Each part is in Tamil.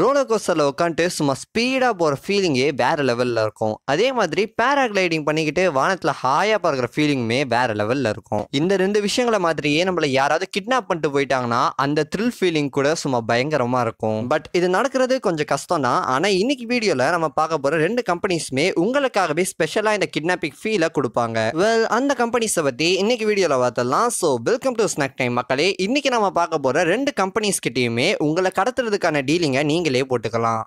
ரோலர் கோஸ்டரில் உட்காந்துட்டு சும்மா ஸ்பீடாக போகிற ஃபீலிங்கே வேறு லெவலில் இருக்கும் அதே மாதிரி பேராகிளைடிங் பண்ணிக்கிட்டு வானத்தில் ஹாயாக பறக்கிற ஃபீலிங்குமே வேறு லெவலில் இருக்கும் இந்த ரெண்டு விஷயங்களை மாதிரியே நம்மளை யாராவது கிட்னாப் பண்ணிட்டு போயிட்டாங்கன்னா அந்த த்ரில் ஃபீலிங் கூட சும்மா பயங்கரமாக இருக்கும் பட் இது நடக்கிறது கொஞ்சம் கஷ்டம் தான் ஆனால் இன்னைக்கு வீடியோவில் நம்ம பார்க்க போகிற ரெண்டு கம்பெனிஸுமே உங்களுக்காகவே ஸ்பெஷலாக இந்த கிட்னாப்பிங் ஃபீலை கொடுப்பாங்க வெல் அந்த கம்பெனிஸை பற்றி இன்னைக்கு வீடியோவில் பார்த்தலாம் so welcome to snack time மக்களே இன்னைக்கு நம்ம பார்க்க போகிற ரெண்டு கம்பெனிஸ் கிட்டேயுமே உங்களை கடத்துறதுக்கான டீலிங்கை நீ நீங்களே போட்டுக்கலாம்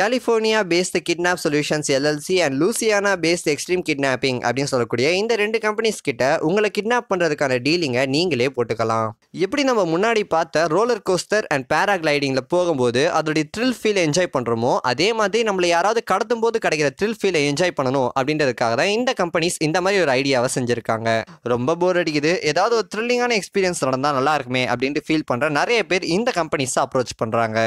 California based kidnap solutions LLC and Louisiana based extreme kidnapping அப்படின்னு சொல்லக்கூடிய இந்த ரெண்டு கம்பெனிஸ் கிட்ட உங்களை கிட்னாப் பண்ணுறதுக்கான டீலிங்கை நீங்களே போட்டுக்கலாம் எப்படி நம்ம முன்னாடி பார்த்த ரோலர் கோஸ்டர் அண்ட் பேராகிளைடிங்கில் போகும்போது அதோடைய த்ரில் ஃபீல் என்ஜாய் பண்ணுறோமோ அதே மாதிரி நம்மளை யாராவது கடத்தும் போது கிடைக்கிற த்ரில் ஃபீலை என்ஜாய் பண்ணணும் அப்படின்றதுக்காக தான் இந்த கம்பெனிஸ் இந்த மாதிரி ஒரு ஐடியாவை செஞ்சுருக்காங்க ரொம்ப போர் அடிக்குது ஏதாவது ஒரு த்ரில்லிங்கான எக்ஸ்பீரியன்ஸ் நடந்தால் நல்லா இருக்குமே அப்படின்ட்டு ஃபீல் பண்ணுற நிறைய பேர் இந்த கம்பெனிஸை அப்ரோச் பண்ணுறாங்க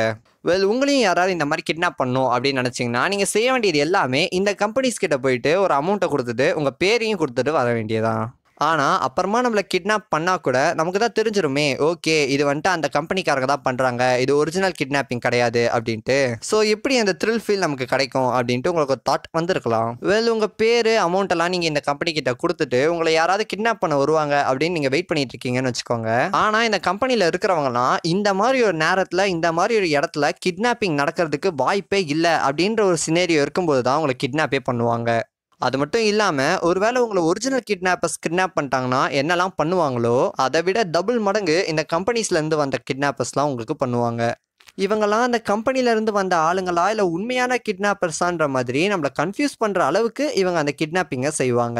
வெல் உங்களையும் யாராவது இந்த மாதிரி கிட்னாப் பண்ணும் அப்படின்னு நினச்சிங்கன்னா நீங்கள் செய்ய வேண்டியது எல்லாமே இந்த கம்பெனிஸ் கிட்ட போயிட்டு ஒரு அமௌண்ட்டை கொடுத்துட்டு உங்கள் பேரையும் கொடுத்துட்டு வர வேண்டியதான் ஆனால் அப்புறமா நம்மளை கிட்னாப் பண்ணால் கூட நமக்கு தான் தெரிஞ்சிருமே ஓகே இது வந்துட்டு அந்த கம்பெனிக்காரங்க தான் பண்ணுறாங்க இது ஒரிஜினல் கிட்னாப்பிங் கிடையாது அப்படின்ட்டு ஸோ எப்படி அந்த த்ரில் ஃபீல் நமக்கு கிடைக்கும் அப்படின்ட்டு உங்களுக்கு ஒரு தாட் வந்திருக்கலாம் வெல் உங்கள் பேர் அமௌண்ட் எல்லாம் நீங்கள் இந்த கம்பெனி கிட்ட கொடுத்துட்டு உங்களை யாராவது கிட்னாப் பண்ண வருவாங்க அப்படின்னு நீங்கள் வெயிட் பண்ணிட்டு இருக்கீங்கன்னு வச்சுக்கோங்க ஆனால் இந்த கம்பெனியில் இருக்கிறவங்கலாம் இந்த மாதிரி ஒரு நேரத்தில் இந்த மாதிரி ஒரு இடத்துல கிட்னாப்பிங் நடக்கிறதுக்கு வாய்ப்பே இல்லை அப்படின்ற ஒரு சினேரியோ இருக்கும்போது தான் உங்களை கிட்னாப்பே பண்ணுவாங்க அது மட்டும் இல்லாமல் ஒருவேளை உங்களை ஒரிஜினல் கிட்னாப்பர்ஸ் கிட்னாப் பண்ணிட்டாங்கன்னா என்னெல்லாம் பண்ணுவாங்களோ அதை விட டபுள் மடங்கு இந்த கம்பெனிஸ்லேருந்து வந்த கிட்னாப்பர்ஸ்லாம் உங்களுக்கு பண்ணுவாங்க இவங்கெல்லாம் அந்த கம்பெனியிலேருந்து வந்த ஆளுங்களா இல்லை உண்மையான கிட்னாப்பர்ஸான்ற மாதிரி நம்மளை கன்ஃபியூஸ் பண்ணுற அளவுக்கு இவங்க அந்த கிட்னாப்பிங்கை செய்வாங்க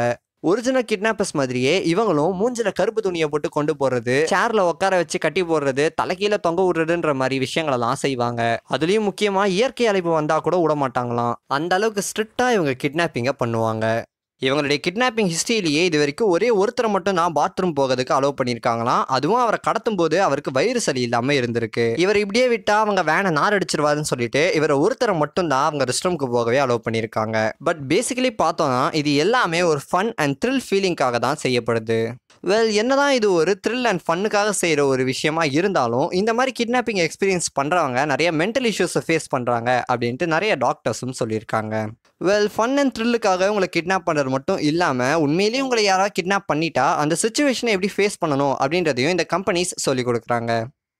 ஒரிஜினல் கிட்னாப்பர்ஸ் மாதிரியே இவங்களும் மூஞ்சில கருப்பு துணியை போட்டு கொண்டு போறது சேர்ல உட்கார வச்சு கட்டி போடுறது தலைகீழ தொங்க விடுறதுன்ற மாதிரி விஷயங்கள் எல்லாம் செய்வாங்க அதுலயும் முக்கியமா இயற்கை அழைப்பு வந்தா கூட விட மாட்டாங்களாம் அந்த அளவுக்கு ஸ்ட்ரிக்டா இவங்க கிட்னாப்பிங்க பண்ணுவாங்க இவங்களுடைய கிட்னாப்பிங் ஹிஸ்ட்ரியிலேயே இது வரைக்கும் ஒரே ஒருத்தரை மட்டும் தான் பாத்ரூம் போகிறதுக்கு அலோவ் பண்ணியிருக்காங்களாம் அதுவும் அவரை கடத்தும் போது அவருக்கு வயிறு சளி இல்லாமல் இருந்திருக்கு இவர் இப்படியே விட்டா அவங்க வேனை நார் அடிச்சிருவாருன்னு சொல்லிட்டு இவரை ஒருத்தரை மட்டும் தான் அவங்க ரெஸ்ட் ரூம்க்கு போகவே அலோவ் பண்ணியிருக்காங்க பட் பேசிக்கலி பார்த்தோம்னா இது எல்லாமே ஒரு ஃபன் அண்ட் த்ரில் ஃபீலிங்காக தான் செய்யப்படுது வெல் என்னதான் இது ஒரு த்ரில் அண்ட் ஃபன்னுக்காக செய்கிற ஒரு விஷயமா இருந்தாலும் இந்த மாதிரி கிட்னாப்பிங் எக்ஸ்பீரியன்ஸ் பண்ணுறவங்க நிறைய மென்டல் இஷ்யூஸை ஃபேஸ் பண்ணுறாங்க அப்படின்ட்டு நிறைய டாக்டர்ஸும் சொல்லியிருக்காங்க வெல் ஃபன் அண்ட் த்ரில்லுக்காக உங்களை கிட்னாப் பண்ணுறது மட்டும் இல்லாமல் உண்மையிலேயே உங்களை யாராவது கிட்னாப் பண்ணிட்டா அந்த சுச்சுவேஷனை எப்படி ஃபேஸ் பண்ணணும் அப்படின்றதையும் இந்த கம்பெனிஸ் சொல்லிக் கொடுக்குறாங்க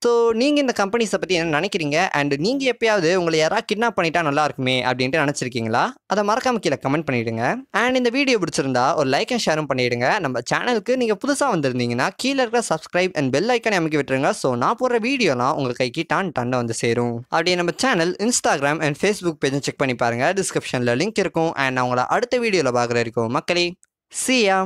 ஸோ நீங்கள் இந்த கம்பெனிஸை பற்றி என்ன நினைக்கிறீங்க அண்ட் நீங்கள் எப்பயாவது உங்களை யாராவது கிட்னாப் பண்ணிட்டா நல்லா இருக்குமே அப்படின்ட்டு நினச்சிருக்கீங்களா அதை மறக்காம கீழே கமெண்ட் பண்ணிவிடுங்க அண்ட் இந்த வீடியோ பிடிச்சிருந்தா ஒரு லைக் அண்ட் ஷேரும் பண்ணிவிடுங்க நம்ம சேனலுக்கு நீங்கள் புதுசாக வந்திருந்தீங்கன்னா கீழே இருக்கிற சப்ஸ்கிரைப் அண்ட் பெல் ஐக்கனை அமைக்க விட்டுருங்க ஸோ நான் போடுற வீடியோலாம் உங்கள் கைக்கு டான் டான் வந்து சேரும் அப்படியே நம்ம சேனல் இன்ஸ்டாகிராம் அண்ட் ஃபேஸ்புக் பேஜும் செக் பண்ணி பாருங்கள் டிஸ்கிரிப்ஷனில் லிங்க் இருக்கும் அண்ட் நான் உங்களை அடுத்த வீடியோவில் பார்க்குற இருக்கும் மக்களே சியா